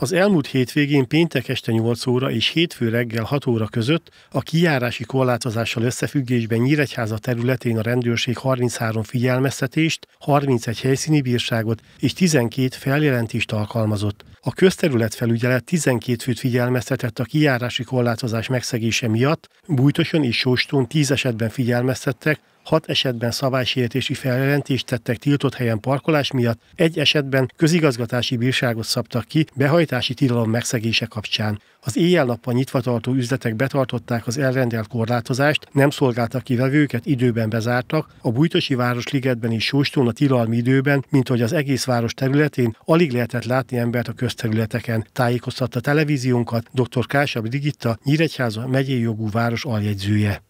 Az elmúlt hétvégén péntek este 8 óra és hétfő reggel 6 óra között a kijárási korlátozással összefüggésben Nyíregyháza területén a rendőrség 33 figyelmeztetést, 31 helyszíni bírságot és 12 feljelentést alkalmazott. A közterületfelügyelet 12 főt figyelmeztetett a kijárási korlátozás megszegése miatt, Bújtoson és Sóstón 10 esetben figyelmeztettek, hat esetben szabálysértési feljelentést tettek tiltott helyen parkolás miatt, egy esetben közigazgatási bírságot szabtak ki behajtási tilalom megszegése kapcsán. Az éjjel-nappal nyitva tartó üzletek betartották az elrendelt korlátozást, nem szolgáltak ki vevőket, időben bezártak, a Bújtosi Városligetben és Sóstón a tilalmi időben, mint hogy az egész város területén alig lehetett látni embert a közterületeken. Tájékoztatta televíziónkat dr. Kásabi Digitta Nyíregyháza megyei jogú város aljegyzője.